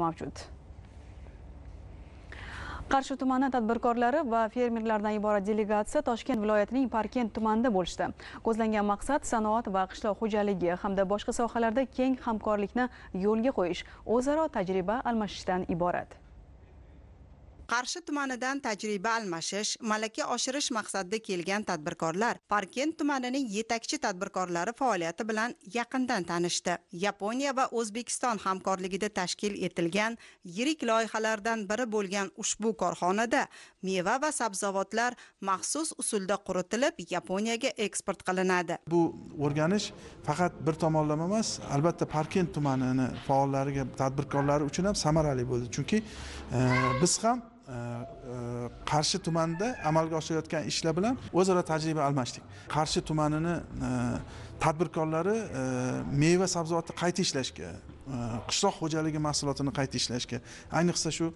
mavjud qarshi tumani tadbirkorlari va fermerlardan iborat delegatsiya toshkent viloyatining parkent tumanida bo'lishdi ko'zlangan maqsad sanoat va qishloq xo'jaligi hamda boshqa sohalarda keng hamkorlikni yo'lga qo'yish o'zaro tajriba almashishdan iborat qarshi tumanidan tajriba almashish malaka oshirish maqsadida kelgan tadbirkorlar parkent tumanining yetakchi tadbirkorlari faoliyati bilan yaqindan tanishdi yaponiya va o'zbekiston hamkorligida tashkil etilgan yirik loyihalardan biri bo'lgan ushbu korxonada meva va sabzavotlar maxsus usulda quritilib yaponiyaga eksport qilinadi bu o'rganish faqat bir tomonlama emas albatta parkent tumanini faollariga tadbirkorlari uchun ham samarali bo'ldi chunki e, biz ham E, e, qarshi tumanida amalga oshirayotgan ishlar bilan o'zaro tajriba almashdik qarshi tumanini e, tadbirkorlari meva sabzavotni qayta ishlashga qishloq xo'jaligi mahsulotini qayta ishlashga ayniqsa shu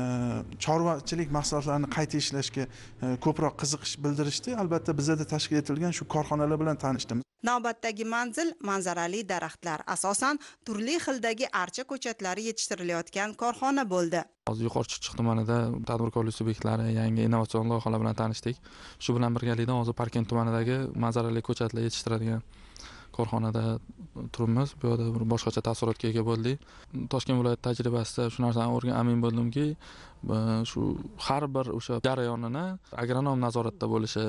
e, chorvachilik mahsulotlarini qayta ishlashga e, ko'proq qiziqish bildirishdi albatta bizada tashkil etilgan shu korxonalar bilan tanishdim navbatdagi manzil manzarali daraxtlar asosan turli xildagi archa ko'chatlari yetishtirilayotgan korxona bo'ldi hozir yuqori chirchiq tumanida tadbirkorlik subyektlari yangi innovatsion loyihalar bilan tanishdik shu bilan birgalikda hozir parkent tumanidagi manzarali ko'chatlar yetishtiradigan korxonada turibmiz bu yoqda bir boshqacha taassurotga ega bo'ldik toshkent viloyati tajribasida shu narsani o'rgan amin bo'ldimki shu har bir o'sha jarayonini agronom nazoratda bo'lishi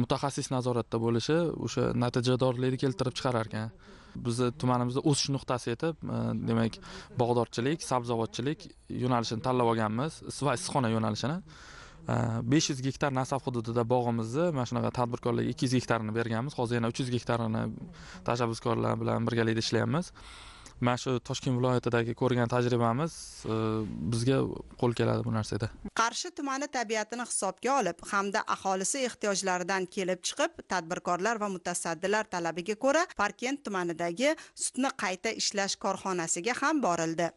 mutaxassis nazoratda bo'lishi o'sha natijadorlikni keltirib chiqarar ekan bizni tumanimizda o'sish nuqtasi etib e, demak bog'dorchilik sabzavotchilik yo'nalishini tanlab olganmiz va issiqxona yo'nalishini Э, besh yuz gektar nasaf hududida bog'imizni mana shunaqa tadbirkorlarga ikki yuz gektarini berganmiz hozir yana uch yuz gektarini tashabbuskorlar bilan birgalikda ishlayapmiz mana shu toshkent viloyatidagi ko'rgan tajribamiz e, bizga qo'l keladi bu narsada qarshi tumani tabiatini hisobga olib hamda aholisi ehtiyojlaridan kelib chiqib tadbirkorlar va mutasaddilar talabiga ko'ra parkent tumanidagi sutni qayta ishlash korxonasiga ham borildi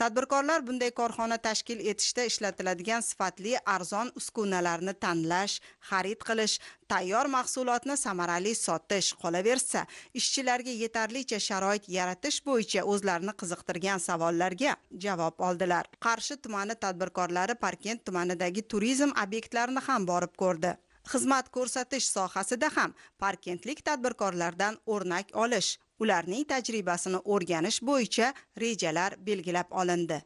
tadbirkorlar bunday korxona tashkil etishda ishlatiladigan sifatli arzon uskunalarni tanlash xarid qilish tayyor mahsulotni samarali sotish qolaversa ishchilarga yetarlicha sharoit yaratish bo'yicha o'zlarini qiziqtirgan savollarga javob oldilar qarshi tumani tadbirkorlari parkent tumanidagi turizm obyektlarini ham borib ko'rdi xizmat ko'rsatish sohasida ham parkentlik tadbirkorlardan o'rnak olish ularning tajribasini o'rganish bo'yicha rejalar belgilab olindi